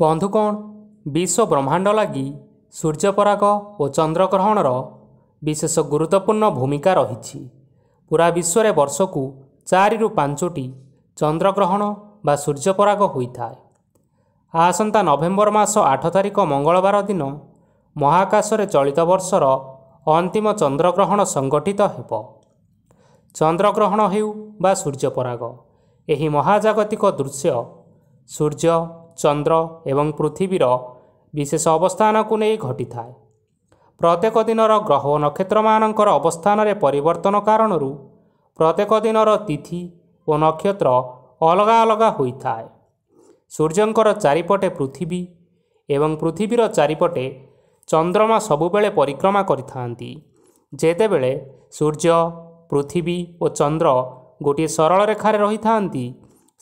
ବନ୍ଧୁକଣ ବିଶ୍ୱ ବ୍ରହ୍ମାଣ୍ଡ ଲାଗି ସୂର୍ଯ୍ୟପରାଗ ଓ ଚନ୍ଦ୍ରଗ୍ରହଣର ବିଶେଷ ଗୁରୁତ୍ୱପୂର୍ଣ୍ଣ ଭୂମିକା ରହିଛି ପୁରା ବିଶ୍ୱରେ ବର୍ଷକୁ ଚାରିରୁ ପାଞ୍ଚଟି ଚନ୍ଦ୍ରଗ୍ରହଣ ବା ସୂର୍ଯ୍ୟପରାଗ ହୋଇଥାଏ ଆସନ୍ତା ନଭେମ୍ବର ମାସ ଆଠ ତାରିଖ ମଙ୍ଗଳବାର ଦିନ ମହାକାଶରେ ଚଳିତ ବର୍ଷର ଅନ୍ତିମ ଚନ୍ଦ୍ରଗ୍ରହଣ ସଂଗଠିତ ହେବ ଚନ୍ଦ୍ରଗ୍ରହଣ ହେଉ ବା ସୂର୍ଯ୍ୟପରାଗ ଏହି ମହାଜାଗତିକ ଦୃଶ୍ୟ ସୂର୍ଯ୍ୟ ଚନ୍ଦ୍ର ଏବଂ ପୃଥିବୀର ବିଶେଷ ଅବସ୍ଥାନକୁ ନେଇ ଘଟିଥାଏ ପ୍ରତ୍ୟେକ ଦିନର ଗ୍ରହ ନକ୍ଷତ୍ରମାନଙ୍କର ଅବସ୍ଥାନରେ ପରିବର୍ତ୍ତନ କାରଣରୁ ପ୍ରତ୍ୟେକ ଦିନର ତିଥି ଓ ନକ୍ଷତ୍ର ଅଲଗା ଅଲଗା ହୋଇଥାଏ ସୂର୍ଯ୍ୟଙ୍କର ଚାରିପଟେ ପୃଥିବୀ ଏବଂ ପୃଥିବୀର ଚାରିପଟେ ଚନ୍ଦ୍ରମା ସବୁବେଳେ ପରିକ୍ରମା କରିଥାନ୍ତି ଯେତେବେଳେ ସୂର୍ଯ୍ୟ ପୃଥିବୀ ଓ ଚନ୍ଦ୍ର ଗୋଟିଏ ସରଳ ରେଖାରେ ରହିଥାନ୍ତି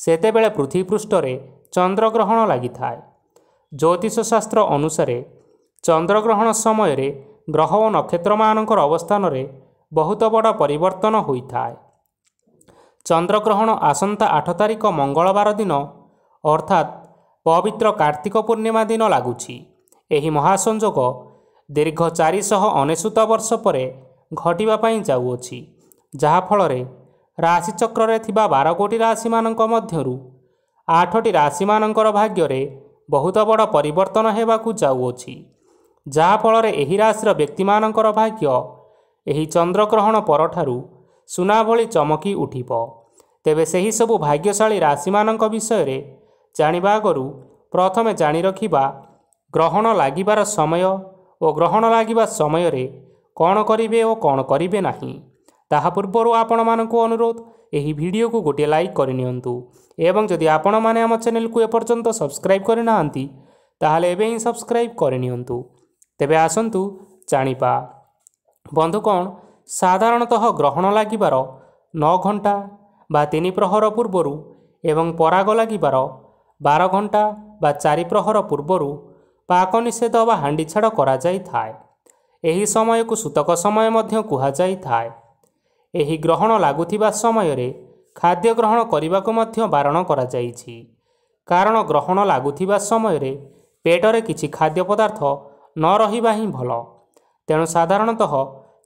ସେତେବେଳେ ପୃଥିବୀ ପୃଷ୍ଠରେ ଚନ୍ଦ୍ରଗ୍ରହଣ ଲାଗିଥାଏ ଜ୍ୟୋତିଷଶାସ୍ତ୍ର ଅନୁସାରେ ଚନ୍ଦ୍ରଗ୍ରହଣ ସମୟରେ ଗ୍ରହ ଓ ନକ୍ଷତ୍ରମାନଙ୍କର ଅବସ୍ଥାନରେ ବହୁତ ବଡ଼ ପରିବର୍ତ୍ତନ ହୋଇଥାଏ ଚନ୍ଦ୍ରଗ୍ରହଣ ଆସନ୍ତା ଆଠ ତାରିଖ ମଙ୍ଗଳବାର ଦିନ ଅର୍ଥାତ୍ ପବିତ୍ର କାର୍ତ୍ତିକ ପୂର୍ଣ୍ଣିମା ଦିନ ଲାଗୁଛି ଏହି ମହାସଂଯୋଗ ଦୀର୍ଘ ଚାରିଶହ ଅନେଶତ ବର୍ଷ ପରେ ଘଟିବା ପାଇଁ ଯାଉଅଛି ଯାହାଫଳରେ ରାଶିଚକ୍ରରେ ଥିବା ବାରକୋଟି ରାଶିମାନଙ୍କ ମଧ୍ୟରୁ ଆଠଟି ରାଶିମାନଙ୍କର ଭାଗ୍ୟରେ ବହୁତ ବଡ଼ ପରିବର୍ତ୍ତନ ହେବାକୁ ଯାଉଅଛି ଯାହାଫଳରେ ଏହି ରାଶିର ବ୍ୟକ୍ତିମାନଙ୍କର ଭାଗ୍ୟ ଏହି ଚନ୍ଦ୍ରଗ୍ରହଣ ପରଠାରୁ ସୁନା ଭଳି ଚମକି ଉଠିବ ତେବେ ସେହିସବୁ ଭାଗ୍ୟଶାଳୀ ରାଶିମାନଙ୍କ ବିଷୟରେ ଜାଣିବା ଆଗରୁ ପ୍ରଥମେ ଜାଣି ରଖିବା ଗ୍ରହଣ ଲାଗିବାର ସମୟ ଓ ଗ୍ରହଣ ଲାଗିବା ସମୟରେ କ'ଣ କରିବେ ଓ କ'ଣ କରିବେ ନାହିଁ ତାହା ପୂର୍ବରୁ ଆପଣମାନଙ୍କୁ ଅନୁରୋଧ ଏହି ଭିଡ଼ିଓକୁ ଗୋଟିଏ ଲାଇକ୍ କରିନିଅନ୍ତୁ ଏବଂ ଯଦି ଆପଣମାନେ ଆମ ଚ୍ୟାନେଲକୁ ଏପର୍ଯ୍ୟନ୍ତ ସବସ୍କ୍ରାଇବ୍ କରିନାହାନ୍ତି ତାହେଲେ ଏବେ ହିଁ ସବସ୍କ୍ରାଇବ୍ କରିନିଅନ୍ତୁ ତେବେ ଆସନ୍ତୁ ଜାଣିବା ବନ୍ଧୁ କ'ଣ ସାଧାରଣତଃ ଗ୍ରହଣ ଲାଗିବାର ନଅ ଘଣ୍ଟା ବା ତିନି ପ୍ରହର ପୂର୍ବରୁ ଏବଂ ପରାଗ ଲାଗିବାର ବାର ଘଣ୍ଟା ବା ଚାରି ପ୍ରହର ପୂର୍ବରୁ ପାକ ନିଷେଧ ବା ହାଣ୍ଡିଛାଡ଼ କରାଯାଇଥାଏ ଏହି ସମୟକୁ ସୂତକ ସମୟ ମଧ୍ୟ କୁହାଯାଇଥାଏ ଏହି ଗ୍ରହଣ ଲାଗୁଥିବା ସମୟରେ ଖାଦ୍ୟ ଗ୍ରହଣ କରିବାକୁ ମଧ୍ୟ ବାରଣ କରାଯାଇଛି କାରଣ ଗ୍ରହଣ ଲାଗୁଥିବା ସମୟରେ ପେଟରେ କିଛି ଖାଦ୍ୟ ପଦାର୍ଥ ନ ରହିବା ହିଁ ଭଲ ତେଣୁ ସାଧାରଣତଃ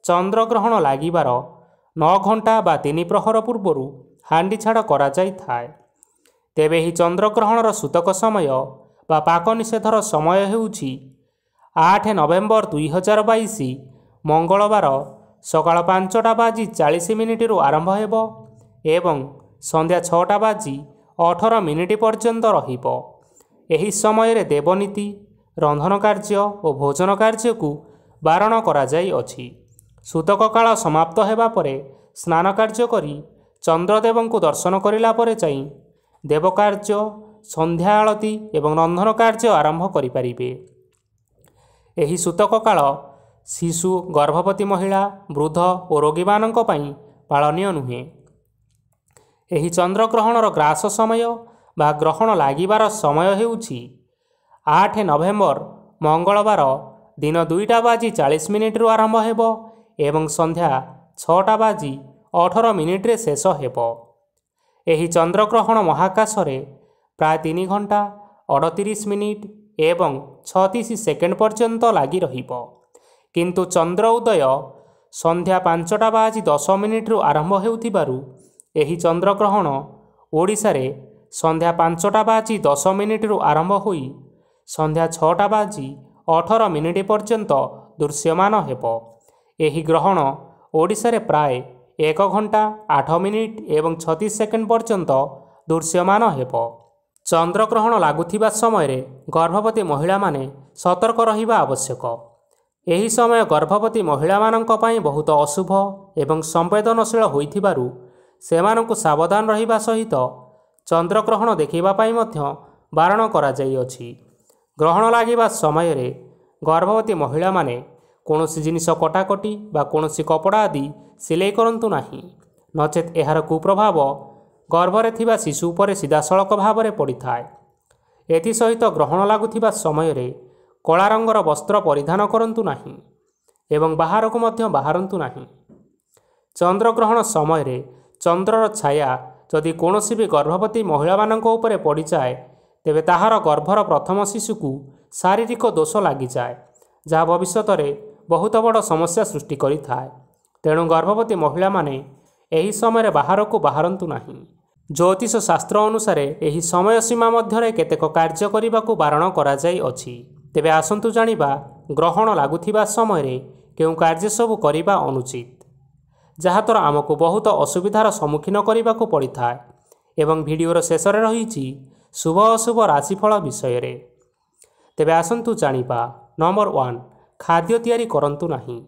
ଚନ୍ଦ୍ରଗ୍ରହଣ ଲାଗିବାର ନଅ ଘଣ୍ଟା ବା ତିନି ପ୍ରହର ପୂର୍ବରୁ ହାଣ୍ଡି ଛାଡ଼ କରାଯାଇଥାଏ ତେବେ ଏହି ଚନ୍ଦ୍ରଗ୍ରହଣର ସୂତକ ସମୟ ବା ପାକ ନିଷେଧର ସମୟ ହେଉଛି ଆଠ ନଭେମ୍ବର ଦୁଇହଜାର ବାଇଶ ମଙ୍ଗଳବାର ସକାଳ ପାଞ୍ଚଟା ବାଜି ଚାଳିଶ ମିନିଟ୍ରୁ ଆରମ୍ଭ ହେବ ଏବଂ ସନ୍ଧ୍ୟା ଛଅଟା ବାଜି ଅଠର ମିନିଟ୍ ପର୍ଯ୍ୟନ୍ତ ରହିବ ଏହି ସମୟରେ ଦେବନୀତି ରନ୍ଧନ କାର୍ଯ୍ୟ ଓ ଭୋଜନ କାର୍ଯ୍ୟକୁ ବାରଣ କରାଯାଇଅଛି ସୂତକ କାଳ ସମାପ୍ତ ହେବା ପରେ ସ୍ନାନ କାର୍ଯ୍ୟ କରି ଚନ୍ଦ୍ରଦେବଙ୍କୁ ଦର୍ଶନ କରିଲା ପରେ ଯାଇ ଦେବକାର୍ଯ୍ୟ ସନ୍ଧ୍ୟା ଆଳତୀ ଏବଂ ରନ୍ଧନ କାର୍ଯ୍ୟ ଆରମ୍ଭ କରିପାରିବେ ଏହି ସୂତକ ଶିଶୁ ଗର୍ଭବତୀ ମହିଳା ବୃଦ୍ଧ ଓ ରୋଗୀମାନଙ୍କ ପାଇଁ ପାଳନୀୟ ନୁହେଁ ଏହି ଚନ୍ଦ୍ରଗ୍ରହଣର ଗ୍ରାସ ସମୟ ବା ଗ୍ରହଣ ଲାଗିବାର ସମୟ ହେଉଛି ଆଠ ନଭେମ୍ବର ମଙ୍ଗଳବାର ଦିନ ଦୁଇଟା ବାଜି ଚାଳିଶ ମିନିଟ୍ରୁ ଆରମ୍ଭ ହେବ ଏବଂ ସନ୍ଧ୍ୟା ଛଅଟା ବାଜି ଅଠର ମିନିଟ୍ରେ ଶେଷ ହେବ ଏହି ଚନ୍ଦ୍ରଗ୍ରହଣ ମହାକାଶରେ ପ୍ରାୟ ତିନି ଘଣ୍ଟା ଅଠତିରିଶ ମିନିଟ୍ ଏବଂ ଛତିଶ ସେକେଣ୍ଡ ପର୍ଯ୍ୟନ୍ତ ଲାଗି ରହିବ କିନ୍ତୁ ଚନ୍ଦ୍ର ଉଦୟ ସନ୍ଧ୍ୟା ପାଞ୍ଚଟା ବା ଆଜି ଦଶ ମିନିଟ୍ରୁ ଆରମ୍ଭ ହେଉଥିବାରୁ ଏହି ଚନ୍ଦ୍ରଗ୍ରହଣ ଓଡ଼ିଶାରେ ସନ୍ଧ୍ୟା ପାଞ୍ଚଟା ବା ଆଜି ଦଶ ମିନିଟ୍ରୁ ଆରମ୍ଭ ହୋଇ ସନ୍ଧ୍ୟା ଛଅଟା ବା ଆଜି ଅଠର ମିନିଟ୍ ପର୍ଯ୍ୟନ୍ତ ଦୃଶ୍ୟମାନ ହେବ ଏହି ଗ୍ରହଣ ଓଡ଼ିଶାରେ ପ୍ରାୟ ଏକ ଘଣ୍ଟା ଆଠ ମିନିଟ୍ ଏବଂ ଛତିଶ ସେକେଣ୍ଡ ପର୍ଯ୍ୟନ୍ତ ଦୃଶ୍ୟମାନ ହେବ ଚନ୍ଦ୍ରଗ୍ରହଣ ଲାଗୁଥିବା ସମୟରେ ଗର୍ଭବତୀ ମହିଳାମାନେ ସତର୍କ ରହିବା ଆବଶ୍ୟକ ଏହି ସମୟ ଗର୍ଭବତୀ ମହିଳାମାନଙ୍କ ପାଇଁ ବହୁତ ଅଶୁଭ ଏବଂ ସମ୍ବେଦନଶୀଳ ହୋଇଥିବାରୁ ସେମାନଙ୍କୁ ସାବଧାନ ରହିବା ସହିତ ଚନ୍ଦ୍ରଗ୍ରହଣ ଦେଖିବା ପାଇଁ ମଧ୍ୟ ବାରଣ କରାଯାଇଅଛି ଗ୍ରହଣ ଲାଗିବା ସମୟରେ ଗର୍ଭବତୀ ମହିଳାମାନେ କୌଣସି ଜିନିଷ କଟାକଟି ବା କୌଣସି କପଡ଼ା ଆଦି ସିଲେଇ କରନ୍ତୁ ନାହିଁ ନଚେତ୍ ଏହାର କୁପ୍ରଭାବ ଗର୍ଭରେ ଥିବା ଶିଶୁ ଉପରେ ସିଧାସଳଖ ଭାବରେ ପଡ଼ିଥାଏ ଏଥିସହିତ ଗ୍ରହଣ ଲାଗୁଥିବା ସମୟରେ କଳା ରଙ୍ଗର ବସ୍ତ୍ର ପରିଧାନ କରନ୍ତୁ ନାହିଁ ଏବଂ ବାହାରକୁ ମଧ୍ୟ ବାହାରନ୍ତୁ ନାହିଁ ଚନ୍ଦ୍ରଗ୍ରହଣ ସମୟରେ ଚନ୍ଦ୍ରର ଛାୟା ଯଦି କୌଣସି ବି ଗର୍ଭବତୀ ମହିଳାମାନଙ୍କ ଉପରେ ପଡ଼ିଯାଏ ତେବେ ତାହାର ଗର୍ଭର ପ୍ରଥମ ଶିଶୁକୁ ଶାରୀରିକ ଦୋଷ ଲାଗିଯାଏ ଯାହା ଭବିଷ୍ୟତରେ ବହୁତ ବଡ଼ ସମସ୍ୟା ସୃଷ୍ଟି କରିଥାଏ ତେଣୁ ଗର୍ଭବତୀ ମହିଳାମାନେ ଏହି ସମୟରେ ବାହାରକୁ ବାହାରନ୍ତୁ ନାହିଁ ଜ୍ୟୋତିଷ ଶାସ୍ତ୍ର ଅନୁସାରେ ଏହି ସମୟ ସୀମା ମଧ୍ୟରେ କେତେକ କାର୍ଯ୍ୟ କରିବାକୁ ବାରଣ କରାଯାଇଅଛି ତେବେ ଆସନ୍ତୁ ଜାଣିବା ଗ୍ରହଣ ଲାଗୁଥିବା ସମୟରେ କେଉଁ କାର୍ଯ୍ୟ ସବୁ କରିବା ଅନୁଚିତ ଯାହାଦ୍ୱାରା ଆମକୁ ବହୁତ ଅସୁବିଧାର ସମ୍ମୁଖୀନ କରିବାକୁ ପଡ଼ିଥାଏ ଏବଂ ଭିଡ଼ିଓର ଶେଷରେ ରହିଛି ଶୁଭ ଅଶୁଭ ରାଶିଫଳ ବିଷୟରେ ତେବେ ଆସନ୍ତୁ ଜାଣିବା ନମ୍ବର ୱାନ୍ ଖାଦ୍ୟ ତିଆରି କରନ୍ତୁ ନାହିଁ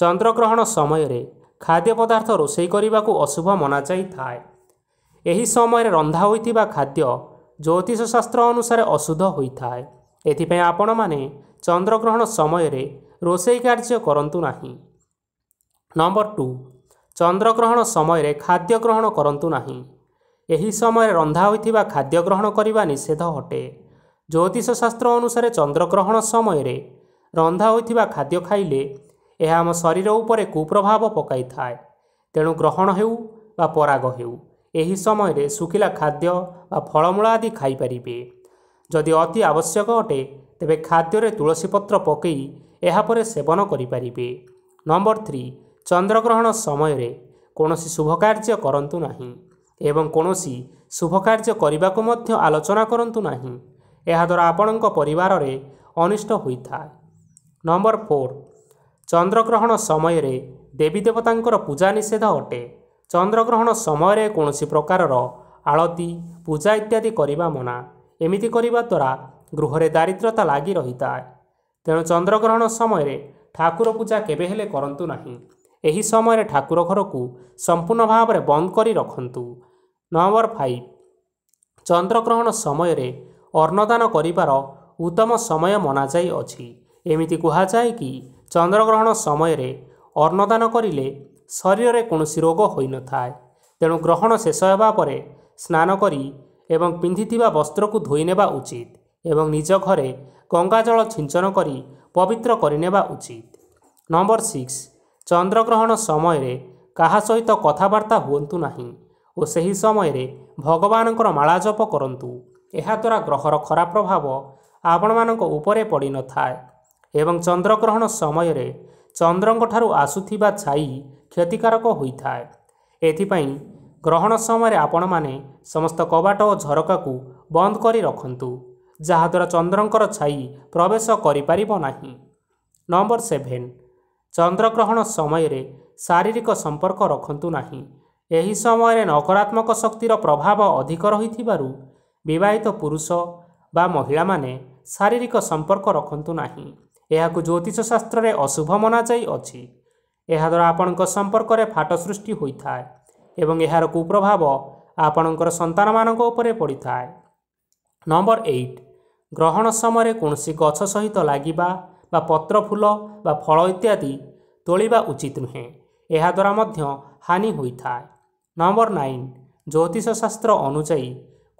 ଚନ୍ଦ୍ରଗ୍ରହଣ ସମୟରେ ଖାଦ୍ୟ ପଦାର୍ଥ ରୋଷେଇ କରିବାକୁ ଅଶୁଭ ମନାଯାଇଥାଏ ଏହି ସମୟରେ ରନ୍ଧା ହୋଇଥିବା ଖାଦ୍ୟ ଜ୍ୟୋତିଷ ଶାସ୍ତ୍ର ଅନୁସାରେ ଅଶୁଦ୍ଧ ହୋଇଥାଏ ଏଥିପାଇଁ ଆପଣମାନେ ଚନ୍ଦ୍ରଗ୍ରହଣ ସମୟରେ ରୋଷେଇ କାର୍ଯ୍ୟ କରନ୍ତୁ ନାହିଁ ନମ୍ବର ଟୁ ଚନ୍ଦ୍ରଗ୍ରହଣ ସମୟରେ ଖାଦ୍ୟ ଗ୍ରହଣ କରନ୍ତୁ ନାହିଁ ଏହି ସମୟରେ ରନ୍ଧା ହୋଇଥିବା ଖାଦ୍ୟ ଗ୍ରହଣ କରିବା ନିଷେଧ ଅଟେ ଜ୍ୟୋତିଷ ଶାସ୍ତ୍ର ଅନୁସାରେ ଚନ୍ଦ୍ରଗ୍ରହଣ ସମୟରେ ରନ୍ଧା ହୋଇଥିବା ଖାଦ୍ୟ ଖାଇଲେ ଏହା ଆମ ଶରୀର ଉପରେ କୁପ୍ରଭାବ ପକାଇଥାଏ ତେଣୁ ଗ୍ରହଣ ହେଉ ବା ପରାଗ ହେଉ ଏହି ସମୟରେ ଶୁଖିଲା ଖାଦ୍ୟ ବା ଫଳମୂଳ ଆଦି ଖାଇପାରିବେ ଯଦି ଅତି ଆବଶ୍ୟକ ଅଟେ ତେବେ ଖାଦ୍ୟରେ ତୁଳସୀ ପତ୍ର ପକାଇ ଏହାପରେ ସେବନ କରିପାରିବେ ନମ୍ବର ଥ୍ରୀ ଚନ୍ଦ୍ରଗ୍ରହଣ ସମୟରେ କୌଣସି ଶୁଭ କାର୍ଯ୍ୟ କରନ୍ତୁ ନାହିଁ ଏବଂ କୌଣସି ଶୁଭ କାର୍ଯ୍ୟ କରିବାକୁ ମଧ୍ୟ ଆଲୋଚନା କରନ୍ତୁ ନାହିଁ ଏହାଦ୍ୱାରା ଆପଣଙ୍କ ପରିବାରରେ ଅନିଷ୍ଟ ହୋଇଥାଏ ନମ୍ବର ଫୋର୍ ଚନ୍ଦ୍ରଗ୍ରହଣ ସମୟରେ ଦେବୀ ଦେବତାଙ୍କର ପୂଜା ନିଷେଧ ଅଟେ ଚନ୍ଦ୍ରଗ୍ରହଣ ସମୟରେ କୌଣସି ପ୍ରକାରର ଆଳତୀ ପୂଜା ଇତ୍ୟାଦି କରିବା ମନା ଏମିତି କରିବା ଦ୍ୱାରା ଗୃହରେ ଦାରିଦ୍ର୍ୟତା ଲାଗି ରହିଥାଏ ତେଣୁ ଚନ୍ଦ୍ରଗ୍ରହଣ ସମୟରେ ଠାକୁର ପୂଜା କେବେ ହେଲେ କରନ୍ତୁ ନାହିଁ ଏହି ସମୟରେ ଠାକୁର ଘରକୁ ସମ୍ପୂର୍ଣ୍ଣ ଭାବରେ ବନ୍ଦ କରି ରଖନ୍ତୁ ନମ୍ବର ଫାଇଭ ଚନ୍ଦ୍ରଗ୍ରହଣ ସମୟରେ ଅନ୍ନଦାନ କରିବାର ଉତ୍ତମ ସମୟ ମନାଯାଇଅଛି ଏମିତି କୁହାଯାଏ କି ଚନ୍ଦ୍ରଗ୍ରହଣ ସମୟରେ ଅନ୍ନଦାନ କରିଲେ ଶରୀରରେ କୌଣସି ରୋଗ ହୋଇନଥାଏ ତେଣୁ ଗ୍ରହଣ ଶେଷ ହେବା ପରେ ସ୍ନାନ କରି ଏବଂ ପିନ୍ଧିଥିବା ବସ୍ତ୍ରକୁ ଧୋଇନେବା ଉଚିତ ଏବଂ ନିଜ ଘରେ ଗଙ୍ଗାଜଳ ଛିଞ୍ଚନ କରି ପବିତ୍ର କରିନେବା ଉଚିତ ନମ୍ବର ସିକ୍ସ ଚନ୍ଦ୍ରଗ୍ରହଣ ସମୟରେ କାହା ସହିତ କଥାବାର୍ତ୍ତା ହୁଅନ୍ତୁ ନାହିଁ ଓ ସେହି ସମୟରେ ଭଗବାନଙ୍କର ମାଳାଜପ କରନ୍ତୁ ଏହାଦ୍ୱାରା ଗ୍ରହର ଖରାପ ପ୍ରଭାବ ଆପଣମାନଙ୍କ ଉପରେ ପଡ଼ିନଥାଏ ଏବଂ ଚନ୍ଦ୍ରଗ୍ରହଣ ସମୟରେ ଚନ୍ଦ୍ରଙ୍କଠାରୁ ଆସୁଥିବା ଛାଇ କ୍ଷତିକାରକ ହୋଇଥାଏ ଏଥିପାଇଁ ଗ୍ରହଣ ସମୟରେ ଆପଣମାନେ ସମସ୍ତ କବାଟ ଓ ଝରକାକୁ ବନ୍ଦ କରି ରଖନ୍ତୁ ଯାହାଦ୍ୱାରା ଚନ୍ଦ୍ରଙ୍କର ଛାଇ ପ୍ରବେଶ କରିପାରିବ ନାହିଁ ନମ୍ବର ସେଭେନ୍ ଚନ୍ଦ୍ରଗ୍ରହଣ ସମୟରେ ଶାରୀରିକ ସମ୍ପର୍କ ରଖନ୍ତୁ ନାହିଁ ଏହି ସମୟରେ ନକାରାତ୍ମକ ଶକ୍ତିର ପ୍ରଭାବ ଅଧିକ ରହିଥିବାରୁ ବିବାହିତ ପୁରୁଷ ବା ମହିଳାମାନେ ଶାରୀରିକ ସମ୍ପର୍କ ରଖନ୍ତୁ ନାହିଁ ଏହାକୁ ଜ୍ୟୋତିଷ ଶାସ୍ତ୍ରରେ ଅଶୁଭ ମନାଯାଇଅଛି ଏହାଦ୍ୱାରା ଆପଣଙ୍କ ସମ୍ପର୍କରେ ଫାଟ ସୃଷ୍ଟି ହୋଇଥାଏ ଏବଂ ଏହାର କୁପ୍ରଭାବ ଆପଣଙ୍କର ସନ୍ତାନମାନଙ୍କ ଉପରେ ପଡ଼ିଥାଏ ନମ୍ବର ଏଇଟ୍ ଗ୍ରହଣ ସମୟରେ କୌଣସି ଗଛ ସହିତ ଲାଗିବା ବା ପତ୍ର ଫୁଲ ବା ଫଳ ଇତ୍ୟାଦି ତୋଳିବା ଉଚିତ ନୁହେଁ ଏହାଦ୍ୱାରା ମଧ୍ୟ ହାନି ହୋଇଥାଏ ନମ୍ବର ନାଇନ୍ ଜ୍ୟୋତିଷ ଶାସ୍ତ୍ର ଅନୁଯାୟୀ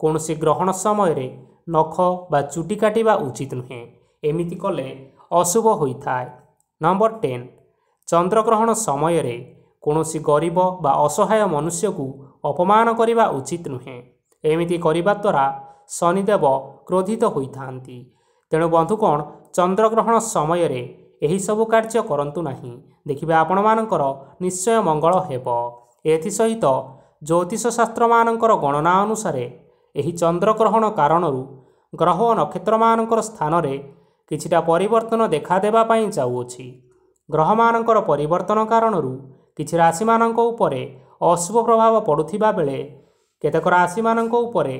କୌଣସି ଗ୍ରହଣ ସମୟରେ ନଖ ବା ଚୁଟି କାଟିବା ଉଚିତ ନୁହେଁ ଏମିତି କଲେ ଅଶୁଭ ହୋଇଥାଏ ନମ୍ବର ଟେନ୍ ଚନ୍ଦ୍ରଗ୍ରହଣ ସମୟରେ କୌଣସି ଗରିବ ବା ଅସହାୟ ମନୁଷ୍ୟକୁ ଅପମାନ କରିବା ଉଚିତ ନୁହେଁ ଏମିତି କରିବା ଦ୍ୱାରା ଶନିଦେବ କ୍ରୋଧିତ ହୋଇଥାନ୍ତି ତେଣୁ ବନ୍ଧୁକଣ ଚନ୍ଦ୍ରଗ୍ରହଣ ସମୟରେ ଏହିସବୁ କାର୍ଯ୍ୟ କରନ୍ତୁ ନାହିଁ ଦେଖିବେ ଆପଣମାନଙ୍କର ନିଶ୍ଚୟ ମଙ୍ଗଳ ହେବ ଏଥିସହିତ ଜ୍ୟୋତିଷଶାସ୍ତ୍ରମାନଙ୍କର ଗଣନା ଅନୁସାରେ ଏହି ଚନ୍ଦ୍ରଗ୍ରହଣ କାରଣରୁ ଗ୍ରହ ନକ୍ଷତ୍ରମାନଙ୍କର ସ୍ଥାନରେ କିଛିଟା ପରିବର୍ତ୍ତନ ଦେଖାଦେବା ପାଇଁ ଯାଉଅଛି ଗ୍ରହମାନଙ୍କର ପରିବର୍ତ୍ତନ କାରଣରୁ କିଛି ରାଶିମାନଙ୍କ ଉପରେ ଅଶୁଭ ପ୍ରଭାବ ପଡ଼ୁଥିବା ବେଳେ କେତେକ ରାଶିମାନଙ୍କ ଉପରେ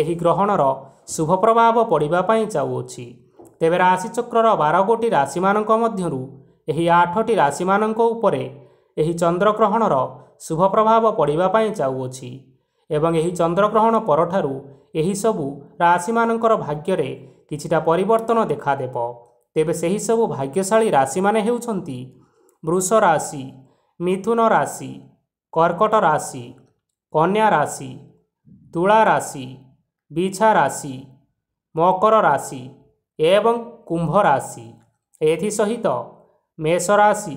ଏହି ଗ୍ରହଣର ଶୁଭ ପ୍ରଭାବ ପଡ଼ିବା ପାଇଁ ଚାହୁଁଅଛି ତେବେ ରାଶିଚକ୍ରର ବାର ଗୋଟି ରାଶିମାନଙ୍କ ମଧ୍ୟରୁ ଏହି ଆଠଟି ରାଶିମାନଙ୍କ ଉପରେ ଏହି ଚନ୍ଦ୍ରଗ୍ରହଣର ଶୁଭ ପ୍ରଭାବ ପଡ଼ିବା ପାଇଁ ଚାହୁଁଅଛି ଏବଂ ଏହି ଚନ୍ଦ୍ରଗ୍ରହଣ ପରଠାରୁ ଏହିସବୁ ରାଶିମାନଙ୍କର ଭାଗ୍ୟରେ କିଛିଟା ପରିବର୍ତ୍ତନ ଦେଖାଦେବ ତେବେ ସେହିସବୁ ଭାଗ୍ୟଶାଳୀ ରାଶିମାନେ ହେଉଛନ୍ତି ବୃଷ ରାଶି ମିଥୁନ ରାଶି କର୍କଟ ରାଶି କନ୍ୟା ରାଶି ତୁଳା ରାଶି ବିଛା ରାଶି ମକର ରାଶି ଏବଂ କୁମ୍ଭ ରାଶି ଏଥିସହିତ ମେଷ ରାଶି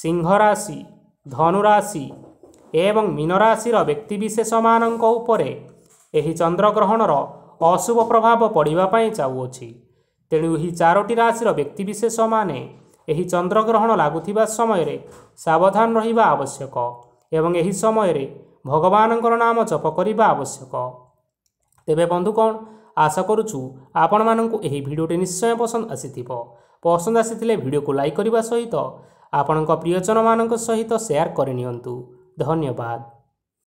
ସିଂହ ରାଶି ଧନୁରାଶି ଏବଂ ମୀନରାଶିର ବ୍ୟକ୍ତିବିଶେଷମାନଙ୍କ ଉପରେ ଏହି ଚନ୍ଦ୍ରଗ୍ରହଣର ଅଶୁଭ ପ୍ରଭାବ ପଡ଼ିବା ପାଇଁ ଯାଉଅଛି ତେଣୁ ଏହି ଚାରୋଟି ରାଶିର ବ୍ୟକ୍ତିବିଶେଷମାନେ ଏହି ଚନ୍ଦ୍ରଗ୍ରହଣ ଲାଗୁଥିବା ସମୟରେ ସାବଧାନ ରହିବା ଆବଶ୍ୟକ ଏବଂ ଏହି ସମୟରେ ଭଗବାନଙ୍କର ନାମ ଜପ କରିବା ଆବଶ୍ୟକ ତେବେ ବନ୍ଧୁ କ'ଣ ଆଶା କରୁଛୁ ଆପଣମାନଙ୍କୁ ଏହି ଭିଡ଼ିଓଟି ନିଶ୍ଚୟ ପସନ୍ଦ ଆସିଥିବ ପସନ୍ଦ ଆସିଥିଲେ ଭିଡ଼ିଓକୁ ଲାଇକ୍ କରିବା ସହିତ ଆପଣଙ୍କ ପ୍ରିୟଜନମାନଙ୍କ ସହିତ ସେୟାର କରିନିଅନ୍ତୁ ଧନ୍ୟବାଦ